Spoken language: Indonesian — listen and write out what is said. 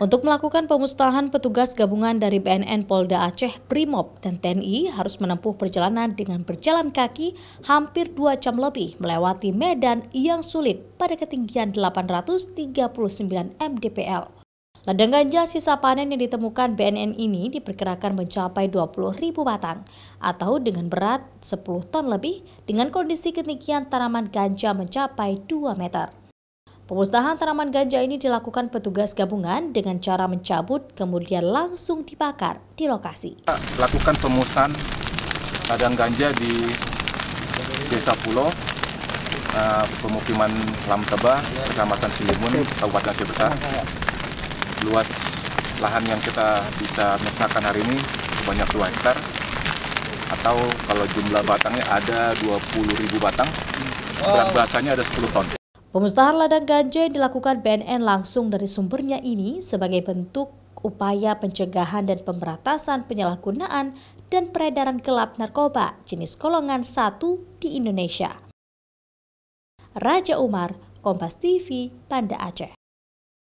Untuk melakukan pemusnahan, petugas gabungan dari BNN Polda Aceh, Brimob, dan TNI harus menempuh perjalanan dengan berjalan kaki hampir dua jam lebih melewati medan yang sulit pada ketinggian 839 mdpl. Ladang ganja sisa panen yang ditemukan BNN ini diperkirakan mencapai 20 ribu batang atau dengan berat 10 ton lebih dengan kondisi ketinggian tanaman ganja mencapai 2 meter. Pemusnahan tanaman ganja ini dilakukan petugas gabungan dengan cara mencabut kemudian langsung dibakar di lokasi. Lakukan pemusnahan ladang ganja di Desa Pulau, uh, eh, pemukiman Lamteba, Kecamatan Silimun, Kabupaten Aceh Luas lahan yang kita bisa musnahkan hari ini sebanyak 2 hektar atau kalau jumlah batangnya ada 20.000 batang, berat bahasanya ada 10 ton. Pemusnahan ladang ganja yang dilakukan BNN langsung dari sumbernya ini sebagai bentuk upaya pencegahan dan pemberantasan penyalahgunaan dan peredaran gelap narkoba jenis golongan satu di Indonesia. Raja Umar, Kompas TV, Banda Aceh.